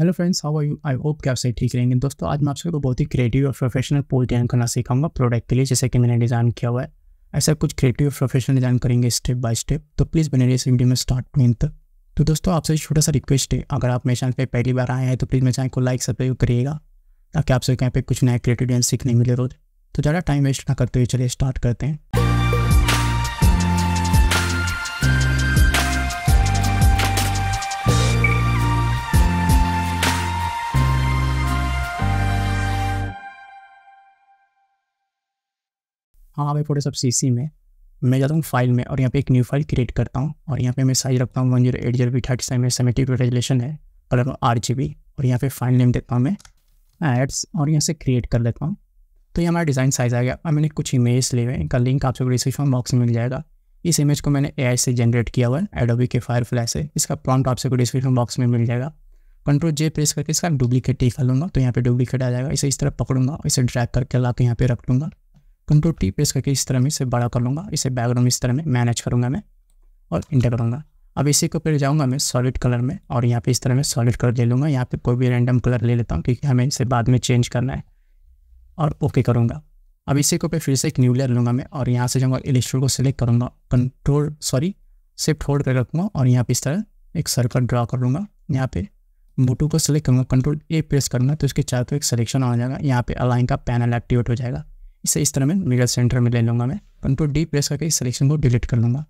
hello friends how are you I hope कि आप सही ठीक रहेंगे दोस्तों आज मैं आपसे तो बहुत ही क्रिएटिव और प्रोफेशनल पोल डिजाइन करना सिखाऊंगा प्रोडक्ट के लिए जैसे कि मैंने डिज़ाइन किया हुआ है ऐसा कुछ क्रिएटिव और प्रोफेशनल डिज़ाइन करेंगे स्टेप बाय स्टेप तो प्लीज़ बने रहिए इस वीडियो में स्टार्ट टू तक तो दोस्तों आपसे छोटा सा रिक्वेस्ट है अगर आप मेरे चैनल पर पहली बार आए हैं तो प्लीज़ मेरे चैनल को लाइक सब्सक्राइब करिएगा ताकि आपसे कहीं पर कुछ नया क्रिएटिव डिज़ाइन सीखने मिले रोज तो ज़्यादा टाइम वेस्ट ना करते हुए चलिए स्टार्ट करते हैं हाँ भाई फोटोशॉप सी सी में मैं जाता हूँ फाइल में और यहाँ पे एक न्यू फाइल क्रिएट करता हूँ और यहाँ पे मैं साइज रखता हूँ one zero eight zero thirty seven में सेवेंटी टू रेजोलेशन है कलर आर जी बी और यहाँ पे फाइल नेम देता हूँ मैं एड्स और यहाँ से क्रिएट कर लेता हूँ तो ये हमारा डिज़ाइन साइज़ आ गया और मैंने कुछ इमेज लिए हुए इनका लिंक आप सबको डिस्क्रिप्शन बॉक्स में मिल जाएगा इस इमेज को मैंने ए से जनरेट किया हुआ है एडोबी के फायर फ्लैश से इसका प्रॉम्प्ट आप सबको डिस्क्रिप्शन बॉक्स में मिल जाएगा कंट्रोल जे प्रेस करके इसका डुप्लीकेट कर लूँगा तो यहाँ पे डुप्लीकेट आ जाएगा इसे इस तरह पकड़ूंगा इसे ड्रैग करके ला के यहाँ पे रख लूँगा कंट्रोल टी प्रेस करके इस तरह में इसे बड़ा कर लूँगा इसे बैकग्राउंड इस तरह में मैनेज करूँगा मैं और इंटर करूँगा अब इसी को फिर जाऊँगा मैं सॉलिड कलर में और यहाँ पे इस तरह में सॉलिड कलर ले लूँगा यहाँ पे कोई भी रैंडम कलर ले लेता हूँ क्योंकि हमें इसे बाद में चेंज करना है और ओके करूँगा अब इसी को पे फिर से एक न्यू लेयर लूँगा मैं और यहाँ से जाऊँगा इलेक्ट्रो को सिलेक्ट करूँगा कंट्रोल सॉरी सिर्फ होल्ड कर रखूँगा और यहाँ पर इस तरह एक सर्कल ड्रा कर लूँगा यहाँ पर मोटू को सिलेक्ट करूँगा कंट्रोल ए प्रेस करूँगा तो इसके चारों तरफ एक सिलेक्शन आ जाएगा यहाँ पर अलाइन का पैनल एक्टिवेट हो जाएगा इसे इस तरह में मिडल सेंटर में ले लूँगा मैं कंट्रोल डी प्रेस करके इस सिलेक्शन को डिलीट कर लूँगा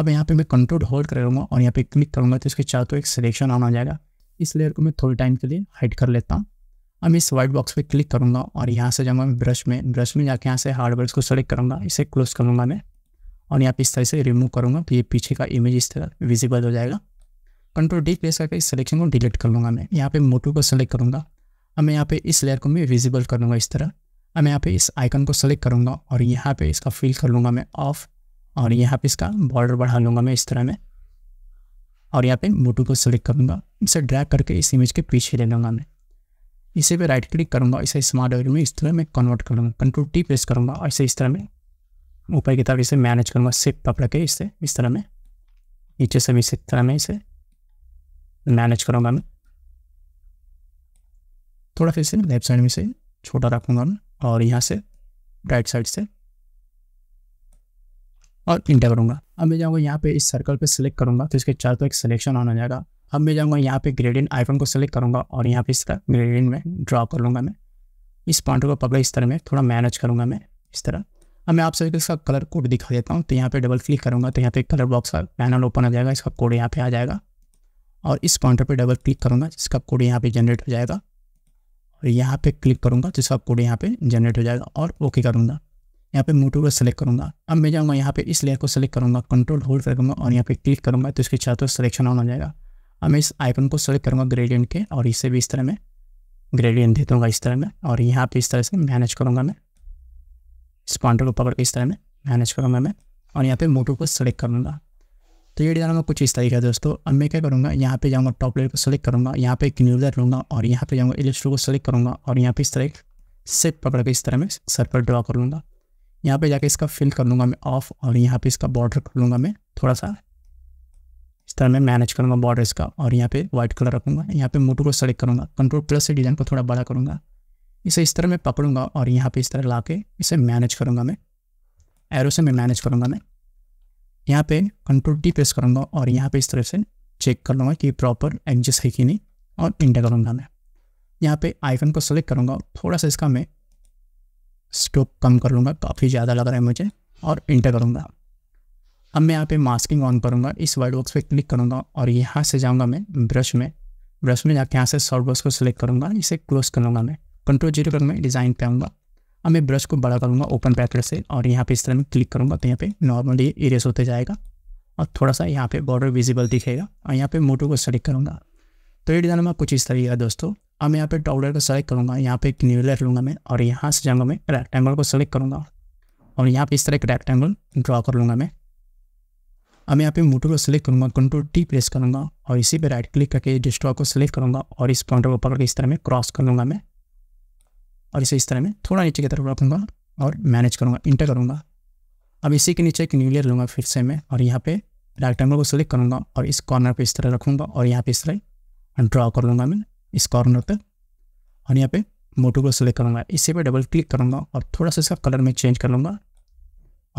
अब यहाँ पे मैं कंट्रोल होल्ड कर लूँगा और यहाँ पे क्लिक करूँगा तो इसके चारों तो एक सिलेक्शन ऑन आ जाएगा इस लेयर को मैं थोड़ी टाइम के लिए हाइड कर लेता हूँ अब इस वाइट बॉक्स पर क्लिक करूँगा और यहाँ से जाऊँगा मैं ब्रश में ब्रश में जाके यहाँ से हार्डवेयर को सेलेक्ट करूँगा इसे क्लोज करूँगा मैं और यहाँ पर इस तरह से रिमूव करूँगा तो ये पीछे का इमेज इस तरह विजिबल हो जाएगा कंट्रोल डी प्लेस करके इस सिलेक्शन को डिलीट कर लूँगा मैं यहाँ पे मोटू को सेलेक्ट करूँगा अब मैं यहाँ पे इस लेयर को मैं विजिबल कर लूँगा इस तरह अब मैं यहाँ पे इस आइकन को सेलेक्ट करूँगा और यहाँ पे इसका फिल कर लूँगा मैं ऑफ और यहाँ पे इसका बॉर्डर बढ़ा लूँगा मैं इस तरह में और यहाँ पे मोटू को सेलेक्ट करूँगा इसे ड्रैग करके इस इमेज के पीछे ले लूँगा मैं इसे पे राइट क्लिक करूँगा इसे स्मार्ट ऑयल में इस तरह में कन्वर्ट कर लूँगा कंट्रोल टी प्रेस करूँगा और इसे इस तरह में ऊपर की तरफ इसे मैनेज करूँगा सिप पकड़ के इसे इस तरह में नीचे से भी इस तरह में इसे मैनेज करूँगा मैं थोड़ा फिर से लेफ्ट साइड में इसे छोटा रखूँगा मैं और यहाँ से राइट साइड से और इंटर करूँगा अब मैं जाऊँगा यहाँ पे इस सर्कल पे सिलेक्ट करूँगा तो इसके चार तो एक सिलेक्शन ऑन हो जाएगा अब मैं जाऊँगा यहाँ पे ग्रेडियन आइकन को सिलेक्ट करूँगा और यहाँ पे इसका ग्रेडियन में ड्रॉ कर लूँगा मैं इस पॉइंट को पकड़े इस तरह में थोड़ा मैनेज करूँगा मैं इस तरह अब मैं आप सभी को इसका कलर कोड दिखा देता हूँ तो यहाँ पर डबल क्लिक करूँगा तो यहाँ पर कलर बॉक्स का पैनल ओपन हो जाएगा इसका कोड यहाँ पर आ जाएगा और इस पॉइंटर पर डबल क्लिक करूँगा जिसका कोड यहाँ पर जनरेट हो जाएगा यहाँ पे क्लिक करूँगा जिसका तो कोड यहाँ पे जनरेट हो जाएगा और ओके करूँगा यहाँ पे मोटू को सेलेक्ट करूँगा अब मैं जाऊँगा यहाँ पे इस लेयर को सेलेक्ट करूँगा कंट्रोल होल्ड करूँगा और यहाँ पे क्लिक करूँगा तो इसके चारों सिलेक्शन ऑन हो जाएगा अब मैं इस आइकन को सेलेक्ट करूँगा ग्रेडियंट के और इसे भी इस तरह में ग्रेडियंट दे दूँगा इस तरह में और यहाँ पर इस तरह से मैनेज करूँगा मैं इस पॉइंटर को पकड़ के इस तरह में मैनेज करूँगा मैं और यहाँ पर मोटू को सेलेक्ट करूँगा तो ये डिज़ाइन में कुछ इस तरीके है दोस्तों अब मैं क्या करूँगा यहाँ पे जाऊँगा टॉप लेयर को सेलेक्ट करूँगा यहाँ पे न्यूजर लूँगा और यहाँ पे जाऊँगा इलेक्ट्रो को सेलेक्ट करूँगा और यहाँ पे इस तरह सेप पकड़ के इस तरह मैं सर पर कर लूँगा यहाँ पर जाकर इसका फिल कर लूँगा मैं ऑफ और यहाँ पर इसका बॉर्डर कर लूँगा मैं थोड़ा सा इस तरह मैं मैनेज करूँगा बॉर्डर इसका और यहाँ पर व्हाइट कलर रखूँगा यहाँ पर मोटू को सेलेक्ट करूँगा कंट्रोल प्लस से डिज़ाइन को थोड़ा बड़ा करूँगा इसे इस तरह मैं पकड़ूंगा और यहाँ पे इस तरह ला के इसे मैनेज करूँगा मैं एरो से मैं मैनेज करूँगा मैं यहाँ पे कंट्रोल डी प्रेस करूँगा और यहाँ पे इस तरह से चेक कर लूँगा कि प्रॉपर एडजस्ट है कि नहीं और इंटर करूँगा मैं यहाँ पे आइकन को सेलेक्ट करूँगा थोड़ा सा इसका मैं स्टोप कम कर लूँगा काफ़ी ज़्यादा लग रहा है मुझे और इंटर करूँगा अब मैं यहाँ पे मास्किंग ऑन करूँगा इस वर्ड बॉक्स पर क्लिक करूँगा और यहाँ से जाऊँगा मैं ब्रश में ब्रश में जाकर यहाँ से सॉफ्ट बॉक्स को सिलेक्ट करूँगा इसे क्लोज करूँगा मैं कंट्रोल जीरो करूँगा डिज़ाइन पे आऊँगा अब मैं ब्रश को बड़ा करूँगा ओपन पैकेट से और यहाँ पे इस तरह मैं क्लिक करूँगा तो यहाँ पे नॉर्मली इरेस होते जाएगा और थोड़ा सा यहाँ पे बॉर्डर विजिबल दिखेगा और यहाँ पे मोटो को सेलेक्ट करूँगा तो ये डिज़ाइन में कुछ इस तरह का दोस्तों अब मैं यहाँ पे टॉपलर को सेलेक्ट करूँगा यहाँ पे एक लेट लूँगा मैं और यहाँ से जाऊँगा मैं रेक्टेंगल को सेलेक्ट करूँगा और यहाँ पर इस तरह एक रेक्टेंगल ड्रॉ कर लूँगा मैं अब मैं यहाँ पे मोटो को सेलेक्ट करूँगा कंट्रोल टी प्रेस करूँगा और इसी पर राइट क्लिक करके डिस्ट्रॉ को सेलेक्ट करूँगा और इस काउंटर को पकड़ के इस तरह में क्रॉस कर लूँगा मैं और इसे इस तरह में थोड़ा नीचे की तरफ रखूँगा और मैनेज करूँगा इंटर करूँगा अब इसी के नीचे एक न्यूलियर लूँगा फिर से मैं और यहाँ पे रेक्टेंगल को सिलेक्ट करूँगा और इस कॉर्नर पे इस तरह रखूँगा और यहाँ पे इस तरह ड्रॉ कर लूँगा मैं इस कॉर्नर तक और यहाँ पे मोटू को सिलेक्ट करूँगा इसी पे डबल क्लिक करूँगा और थोड़ा सा इसका कलर मैं चेंज कर लूँगा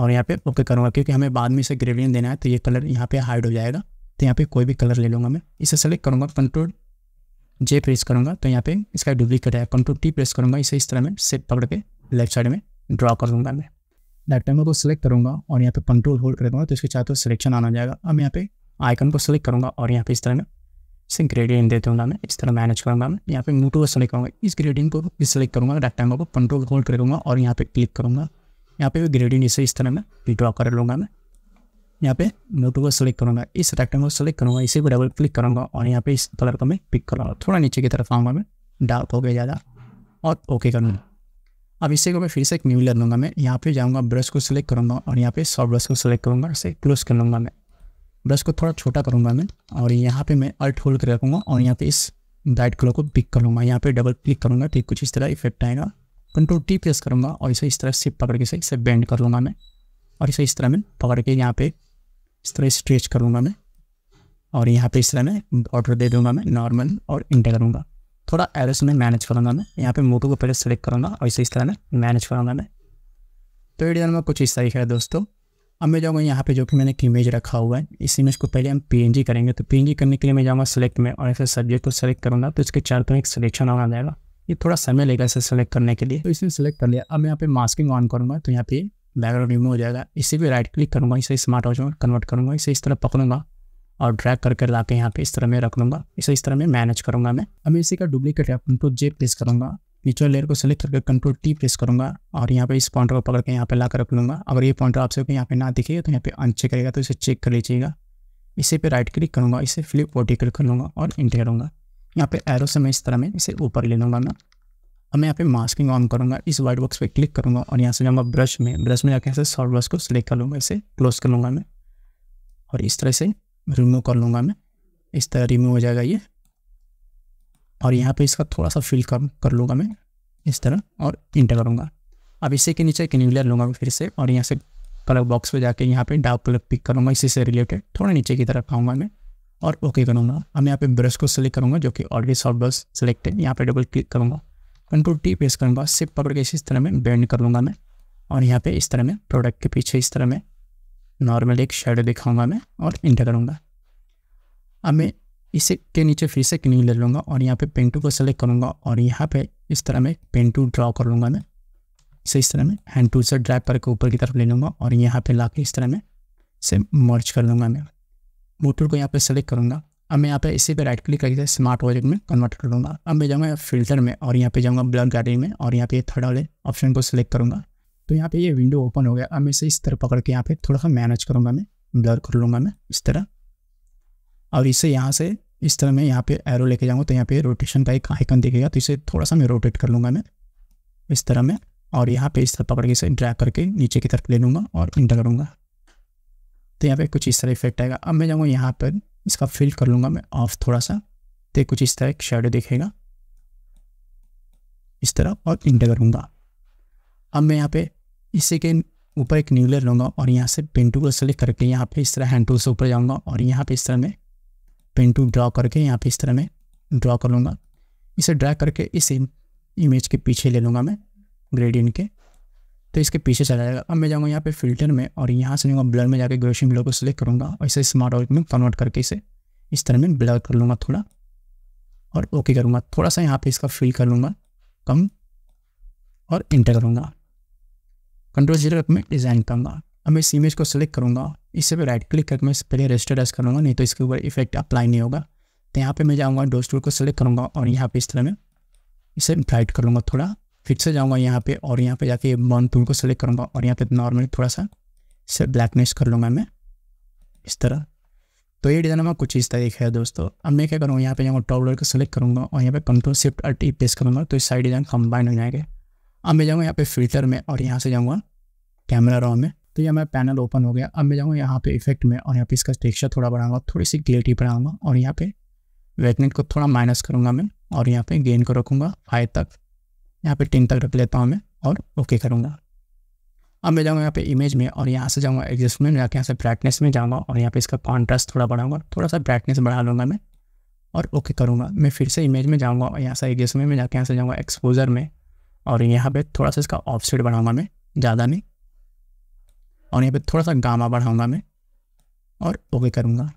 और यहाँ पे ओके करूँगा क्योंकि हमें बाद में इसे ग्रेडियन देना है तो ये कलर यहाँ पर हाइड हो जाएगा तो यहाँ पर कोई भी कलर ले लूँगा मैं इसे सेलेक्ट करूँगा कंट्रोल जे प्रेस करूँगा तो यहाँ पे इसका डुप्लीकेट है कंट्रोल टी प्रेस करूँगा इसे इस तरह में सेट पकड़ के लेफ्ट साइड में ड्रॉ कर दूँगा मैं लेफ्ट रेक्टेंगल को सिलेक्ट करूँगा और यहाँ पे कंट्रोल होल्ड कर दूँगा तो इसके तो सिलेक्शन आना जाएगा अब यहाँ पे आइकन को सिलेक्ट करूँगा और यहाँ पे इस तरह में इसे ग्रेडियन दे दूँगा मैं इस तरह मैनेज करूँगा मैं यहाँ पे मोटो को सिलेक्ट करूँगा इस ग्रेडियन को भी सिलेक्ट करूँगा रेक्टेंगल को कंट्रोल होल्ड कर दूँगा और यहाँ पे क्लिक करूँगा यहाँ पे ग्रेडियन इसे इस तरह में विड्रॉ कर लूँगा मैं यहाँ पे नोट को सिलेक्ट करूँगा इस रेक्टेंगल सिलेक्ट करूँगा इसी को डबल क्लिक करूँगा और यहाँ पे इस कलर को मैं पिक करूँगा थोड़ा नीचे की तरफ आऊँगा मैं डार्क हो गया ज़्यादा और ओके करूँगा अब इसे को मैं फिर से एक न्यू लर लूँगा मैं यहाँ पे जाऊँगा ब्रश को सिलेक्ट करूँगा और यहाँ पे सॉफ्ट ब्रश को सिलेक्ट करूँगा इसे क्लोज कर लूँगा मैं ब्रश को थोड़ा छोटा करूँगा मैं और यहाँ पर मैं अल्ट होल्ड कर रखूँगा और यहाँ पर इस डाइट कलर को पिक करूँगा यहाँ पर डबल क्लिक करूँगा ठीक कुछ इस तरह इफेक्ट आएगा कंट्रोल टी प्रेस करूँगा और इसे इस तरह से पकड़ के इसे बैंड कर लूँगा मैं और इसे इस तरह मैं पकड़ के यहाँ पे इस तरह स्ट्रेच करूँगा मैं और यहाँ पे इस तरह मैं ऑर्डर दे दूंगा मैं नॉर्मल और इंटर करूँगा थोड़ा एरस में मैनेज करूँगा मैं यहाँ पे मोटो को पहले सेलेक्ट करूँगा और इसे इस तरह मैं मैनेज करूँगा मैं तो ये में कुछ इस तरीके है दोस्तों अब मैं जाऊँगा यहाँ पे जो कि मैंने एक इमेज रखा हुआ है इस इमेज को पहले हम पी करेंगे तो पी करने के लिए मैं जाऊँगा सेलेक्ट में और ऐसे सब्जेक्ट को सेलेक्ट करूँगा तो इसके चार तरह एक सिलेक्शन आ जाएगा ये थोड़ा समय लेगा इसे सेलेक्ट करने के लिए तो इसने सेलेक्ट कर लिया अब मैं यहाँ पे मास्किंग ऑन करूँगा तो यहाँ पे बैकग्राउंड रिमूव हो जाएगा इसे भी राइट क्लिक करूँगा इसे स्मार्ट वॉच में कन्वर्ट करूँगा इसे इस तरह पकड़ूंगा और ड्रैग करके ला के यहाँ पे इस तरह में रख लूँगा इसे इस तरह में मैनेज करूँगा मैं अब इसी का duplicate app control J press करूँगा नीचे लेयर को सेलेक्ट करके कंट्रोल टी प्रेस करूँगा और यहाँ पे इस पॉइंटर को पकड़ के यहाँ पे ला कर रख लूँगा अगर ये पॉइंटर आपसे यहाँ पे ना दिखेगा तो यहाँ पे अनचेक करेगा तो इसे चेक कर लीजिएगा इसे पे राइट क्लिक करूँगा इसे फ्लिप वर्टिकल कर लूँगा और इंटर करूँगा यहाँ पे एरो से मैं इस तरह में इसे ऊपर ले लूँगा मैं अब मैं यहाँ पे मास्किंग ऑन करूँगा इस वाइट बॉक्स पे क्लिक करूँगा और यहाँ से जाऊँगा ब्रश में ब्रश में जाकर यहाँ से सॉफ्ट ब्रश को सिलेक्ट कर लूँगा इसे क्लोज कर लूँगा मैं और इस तरह से रिमूव कर लूँगा मैं इस तरह रिमूव हो जाएगा ये और यहाँ पे इसका थोड़ा सा फिल कर कर लूँगा मैं इस तरह और इंटर करूँगा अब इसी के नीचे न्यूलियर लूँगा मैं फिर से और यहाँ से कलर बॉक्स पर जाकर यहाँ पर डार्क कलर पिक करूँगा इसी से रिलेटेड थोड़ा नीचे की तरफ आऊँगा मैं और ओके करूँगा अब यहाँ पे ब्रश को सिलेक्ट करूँगा जो कि ऑलरेडी सॉफ्ट ब्रश सिलेक्ट है यहाँ पर डबल क्लिक करूँगा कंट्रोल टी पेस करूँगा सिर्फ पकड़ के इस तरह में बैंड कर लूँगा मैं और यहाँ पे इस तरह में प्रोडक्ट के पीछे इस तरह में नॉर्मल एक शेडो दिखाऊँगा मैं और इंटर करूँगा अब मैं इसे के नीचे फिर से क्लिन ले लूँगा और यहाँ पे पेन टू को सेलेक्ट करूँगा और यहाँ पे इस तरह में पेन टू ड्रॉ कर लूँगा मैं इसे इस तरह में हैंड टू से ड्राइव करके ऊपर की तरफ ले लूँगा और यहाँ पर ला के इस तरह में से मर्च कर लूँगा मैं मोटर को यहाँ पर सेलेक्ट करूँगा अब मैं यहाँ पे इसी पे राइट क्लिक करके स्मार्ट ऑब्जेक्ट में कन्वर्ट कर लूँगा अब मैं जाऊँगा फिल्टर में और यहाँ पे जाऊँगा ब्लर गैलरी में और यहाँ पे थर्ड वाले ऑप्शन को सिलेक्ट करूँगा तो यहाँ पे ये विंडो ओपन हो गया अब मैं इसे इस तरह पकड़ के यहाँ पे थोड़ा सा मैनेज करूँगा मैं ब्लर कर लूँगा मैं इस तरह और इसे यहाँ से इस तरह मैं यहाँ पे एरो लेके जाऊँगा तो यहाँ पे रोटेशन का एक आइकन दिखेगा तो इसे थोड़ा सा मैं रोटेट कर लूँगा मैं इस तरह में और यहाँ पे इस तरह पकड़ के इसे ड्रैग करके नीचे की तरफ ले लूँगा और इंटर करूँगा तो यहाँ पे कुछ इस तरह इफेक्ट आएगा अब मैं जाऊँगा यहाँ पर इसका फिल कर लूँगा मैं ऑफ थोड़ा सा तो कुछ इस तरह एक शेडो देखेगा इस तरह और इंटर करूँगा अब मैं यहाँ पे इसी के ऊपर एक न्यू लूँगा और यहाँ से पेन टू को सेलेक्ट करके यहाँ पे इस तरह हैंड टूल से ऊपर जाऊँगा और यहाँ पे इस तरह मैं पेन टू ड्रॉ करके यहाँ पे इस तरह मैं ड्रॉ कर लूँगा इसे ड्रा करके इस इमेज के पीछे ले लूँगा मैं ग्रेडियन के तो इसके पीछे चला जाएगा अब मैं जाऊँगा यहाँ पे फिल्टर में और यहाँ से लूँगा ब्लर में जाकर ग्रोशन ब्लर को सिलेक्ट करूँगा और इसे स्मार्ट ऑरिक में कन्वर्ट करके इसे इस तरह में ब्लर कर लूँगा थोड़ा और ओके करूँगा थोड़ा सा यहाँ पे इसका फिल कर लूँगा कम और इंटर करूँगा कंट्रोल जीरो रख में डिज़ाइन करूँगा अब मैं इस इमेज को सिलेक्ट करूँगा इससे पे राइट क्लिक करके मैं पहले रजिस्टर डस्ट करूँगा नहीं तो इसके ऊपर इफेक्ट अप्लाई नहीं होगा तो यहाँ पे मैं जाऊँगा डोज टूल को सिलेक्ट करूँगा और यहाँ पे इस तरह में इसे ब्राइट कर लूँगा थोड़ा फिर से जाऊँगा यहाँ पे और यहाँ पे जाके मन टूल को सेलेक्ट करूँगा और यहाँ पे नॉर्मल थोड़ा सा से ब्लैकनेस कर लूँगा मैं इस तरह तो ये डिज़ाइन हमारा कुछ इस तरीके है दोस्तों अब मैं क्या करूँगा यहाँ पे जाऊँगा टॉप लेयर को सेलेक्ट करूँगा और यहाँ पे कंट्रोल शिफ्ट और टी पेस करूँगा तो इस साइड डिज़ाइन कंबाइन हो जाएंगे अब मैं जाऊँगा यहाँ पे फिल्टर में और यहाँ से जाऊँगा कैमरा रॉ में तो ये मैं पैनल ओपन हो गया अब मैं जाऊँगा यहाँ पे इफेक्ट में और यहाँ पे इसका टेक्स्चर थोड़ा बढ़ाऊंगा थोड़ी सी क्लियरिटी बढ़ाऊंगा और यहाँ पे वेटनेट को थोड़ा माइनस करूँगा मैं और यहाँ पे गेन को रखूँगा फाइव तक यहाँ पे टेन तक रख लेता हूँ मैं और ओके करूँगा अब मैं जाऊँगा यहाँ पे इमेज में और यहाँ से जाऊँगा एडजस्टमेंट जाके यहाँ से ब्राइटनेस में जाऊँगा और यहाँ पे इसका कॉन्ट्रास्ट थोड़ा बढ़ाऊँगा थोड़ा सा ब्राइटनेस बढ़ा लूँगा मैं और ओके करूँगा मैं फिर से इमेज में जाऊँगा और यहाँ से एडजस्टमेंट में जाके यहाँ से जाऊँगा एक्सपोजर में और यहाँ पर थोड़ा सा इसका ऑफसेट बढ़ाऊँगा मैं ज़्यादा नहीं और यहाँ पर थोड़ा सा गामा बढ़ाऊँगा मैं और ओके करूँगा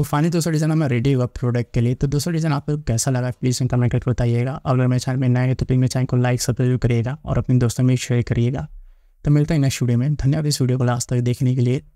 तो फाइनली दूसरा डिज़ाइन हमें रेडी हुआ प्रोडक्ट के लिए तो दूसरा डिज़ाइन आपको कैसा लगा प्लीज़ कमेंट करके बताइएगा और अगर मेरे चैनल में नए हैं तो प्लीज़ मेरे चैनल को लाइक सब्सक्राइब करिएगा और अपने दोस्तों में शेयर करिएगा तो मिलता है नेक्स्ट वीडियो में धन्यवाद इस वीडियो को लास्ट तक देखने के लिए